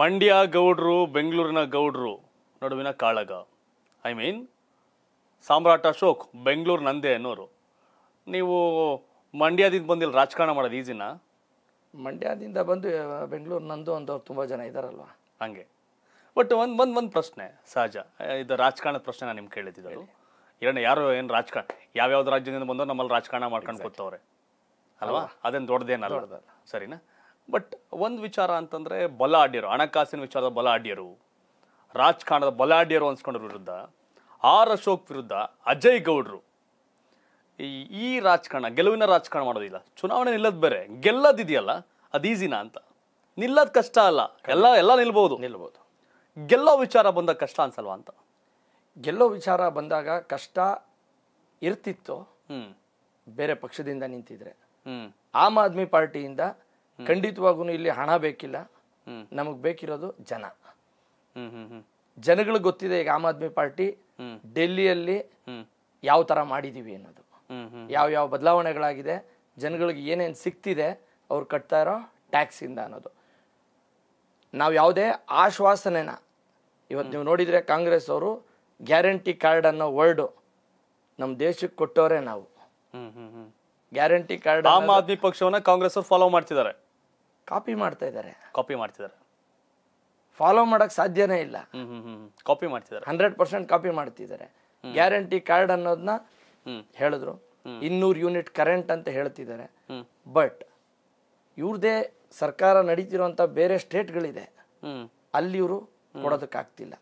ಮಂಡ್ಯ ಗೌಡ್ರು ಬೆಂಗಳೂರಿನ ಗೌಡ್ರು ನಡುವಿನ ಕಾಳಗ ಐ ಮೀನ್ ಸಾಮ್ರಾಟ್ ಅಶೋಕ್ ಬೆಂಗಳೂರು ನಂದೆ ಅನ್ನೋರು ನೀವು ಮಂಡ್ಯದಿಂದ ಬಂದಿಲ್ಲ ರಾಜಕಾರಣ ಮಾಡೋದು ಈಜಿನ ಮಂಡ್ಯದಿಂದ ಬಂದು ಬೆಂಗಳೂರು ನಂದು ಅಂತವ್ರು ತುಂಬ ಜನ ಇದ್ದಾರಲ್ಲ ಹಂಗೆ ಬಟ್ ಒಂದು ಒಂದು ಒಂದು ಪ್ರಶ್ನೆ ಸಹಜ ಇದು ರಾಜಕಾರಣದ ಪ್ರಶ್ನೆ ನಾನು ನಿಮ್ಗೆ ಕೇಳಿದ್ದಿದ್ದಳು ಎರಡು ಯಾರು ಏನು ರಾಜಕಾರಣ ಯಾವ್ಯಾವ್ದು ರಾಜ್ಯದಿಂದ ಬಂದೋ ನಮ್ಮಲ್ಲಿ ರಾಜಕಾರಣ ಮಾಡ್ಕೊಂಡು ಕೊತ್ತವ್ರೆ ಅಲ್ವಾ ಅದೇನು ದೊಡ್ಡದೇನಲ್ಲ ಸರಿನಾ ಬಟ್ ಒಂದು ವಿಚಾರ ಅಂತಂದರೆ ಬಲಾಢ್ಯರು ಹಣಕಾಸಿನ ವಿಚಾರದ ಬಲಾಢ್ಯರು ರಾಜಕಾರಣದ ಬಲಾಢ್ಯರು ಅನ್ಸ್ಕೊಂಡ್ರ ವಿರುದ್ಧ ಆರ್ ಅಶೋಕ್ ವಿರುದ್ಧ ಅಜಯ್ ಗೌಡ್ರು ಈ ಈ ರಾಜಕಾರಣ ಗೆಲುವಿನ ರಾಜಕಾರಣ ಮಾಡೋದಿಲ್ಲ ಚುನಾವಣೆ ನಿಲ್ಲೋದು ಬೇರೆ ಗೆಲ್ಲದಿದೆಯಲ್ಲ ಅದು ಈಸಿನಾ ಅಂತ ನಿಲ್ಲೋದು ಕಷ್ಟ ಅಲ್ಲ ಎಲ್ಲ ಎಲ್ಲ ನಿಲ್ಬೋದು ನಿಲ್ಬೋದು ಗೆಲ್ಲೋ ವಿಚಾರ ಬಂದಾಗ ಕಷ್ಟ ಅನ್ಸಲ್ವಾ ಅಂತ ಗೆಲ್ಲೋ ವಿಚಾರ ಬಂದಾಗ ಕಷ್ಟ ಇರ್ತಿತ್ತು ಬೇರೆ ಪಕ್ಷದಿಂದ ನಿಂತಿದ್ರೆ ಆಮ್ ಆದ್ಮಿ ಪಾರ್ಟಿಯಿಂದ ಖಂಡಿತವಾಗೂ ಇಲ್ಲಿ ಹಣ ಬೇಕಿಲ್ಲ ನಮಗ್ ಬೇಕಿರೋದು ಜನ ಜನಗಳಿಗೆ ಗೊತ್ತಿದೆ ಈಗ ಆಮ್ ಆದ್ಮಿ ಪಾರ್ಟಿ ಡೆಲ್ಲಿಯಲ್ಲಿ ಯಾವ ತರ ಮಾಡಿದೀವಿ ಅನ್ನೋದು ಯಾವ ಯಾವ ಬದಲಾವಣೆಗಳಾಗಿದೆ ಜನಗಳಿಗೆ ಏನೇನ್ ಸಿಕ್ತಿದೆ ಅವ್ರು ಕಟ್ತಾ ಇರೋ ಟ್ಯಾಕ್ಸ್ ಇಂದ ಅನ್ನೋದು ನಾವು ಯಾವುದೇ ಆಶ್ವಾಸನೆನ ಇವತ್ತು ನೀವು ನೋಡಿದ್ರೆ ಕಾಂಗ್ರೆಸ್ ಅವರು ಗ್ಯಾರಂಟಿ ಕಾರ್ಡ್ ಅನ್ನೋ ವರ್ಡ್ ನಮ್ಮ ದೇಶಕ್ಕೆ ಕೊಟ್ಟವರೇ ನಾವು ಗ್ಯಾರಂಟಿ ಕಾರ್ಡ್ ಆಮ್ ಆದ್ಮಿ ಪಕ್ಷವನ್ನ ಕಾಂಗ್ರೆಸ್ ಅವ್ರು ಫಾಲೋ ಮಾಡ್ತಿದ್ದಾರೆ ಕಾಪಿ ಮಾಡ್ತಾ ಇದ್ದಾರೆ ಕಾಪಿ ಮಾಡ್ತಿದ್ದಾರೆ ಫಾಲೋ ಮಾಡಕ್ ಸಾಧ್ಯನೇ ಇಲ್ಲ ಕಾಪಿ ಮಾಡ್ತಿದ್ದಾರೆ ಹಂಡ್ರೆಡ್ ಪರ್ಸೆಂಟ್ ಕಾಪಿ ಮಾಡ್ತಿದ್ದಾರೆ ಗ್ಯಾರಂಟಿ ಕಾರ್ಡ್ ಅನ್ನೋದನ್ನ ಹೇಳಿದ್ರು ಇನ್ನೂರು ಯೂನಿಟ್ ಕರೆಂಟ್ ಅಂತ ಹೇಳ್ತಿದ್ದಾರೆ ಬಟ್ ಇವ್ರದೇ ಸರ್ಕಾರ ನಡೀತಿರುವಂತ ಬೇರೆ ಸ್ಟೇಟ್ಗಳಿದೆ ಅಲ್ಲಿ ಇವರು ಕೊಡೋದಕ್ಕಾಗ್ತಿಲ್ಲ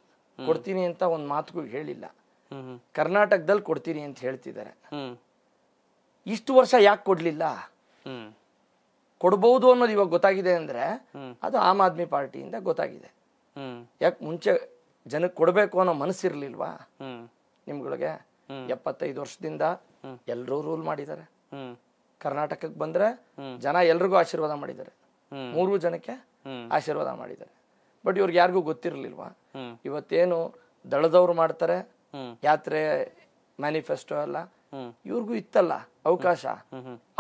ಕೊಡ್ತೀನಿ ಅಂತ ಒಂದ್ ಮಾತುಗೂ ಹೇಳಿಲ್ಲ ಕರ್ನಾಟಕದಲ್ಲಿ ಕೊಡ್ತೀನಿ ಅಂತ ಹೇಳ್ತಿದ್ದಾರೆ ಇಷ್ಟು ವರ್ಷ ಯಾಕೆ ಕೊಡ್ಲಿಲ್ಲ ಕೊಡ್ಬಹುದು ಅನ್ನೋದು ಇವಾಗ ಗೊತ್ತಾಗಿದೆ ಅಂದ್ರೆ ಅದು ಆಮ್ ಆದ್ಮಿ ಪಾರ್ಟಿಯಿಂದ ಗೊತ್ತಾಗಿದೆ ಯಾಕೆ ಮುಂಚೆ ಜನಕ್ಕೆ ಕೊಡಬೇಕು ಅನ್ನೋ ಮನಸ್ಸಿರ್ಲಿಲ್ವಾ ನಿಮ್ಗಳಿಗೆ ಎಪ್ಪತ್ತೈದು ವರ್ಷದಿಂದ ಎಲ್ಲರೂ ರೂಲ್ ಮಾಡಿದ್ದಾರೆ ಕರ್ನಾಟಕಕ್ಕೆ ಬಂದ್ರೆ ಜನ ಎಲ್ರಿಗೂ ಆಶೀರ್ವಾದ ಮಾಡಿದ್ದಾರೆ ಮೂರು ಜನಕ್ಕೆ ಆಶೀರ್ವಾದ ಮಾಡಿದ್ದಾರೆ ಬಟ್ ಇವ್ರಿಗೆ ಯಾರಿಗೂ ಗೊತ್ತಿರ್ಲಿಲ್ವಾ ಇವತ್ತೇನು ದಳದವ್ರು ಮಾಡ್ತಾರೆ ಯಾತ್ರೆ ಮ್ಯಾನಿಫೆಸ್ಟೋ ಅಲ್ಲ ಇವ್ರಿಗೂ ಇತ್ತಲ್ಲ ಅವಕಾಶ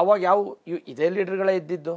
ಅವಾಗ ಯಾವ ಇದೇ ಲೀಡರ್ಗಳೇ ಇದ್ದಿದ್ದು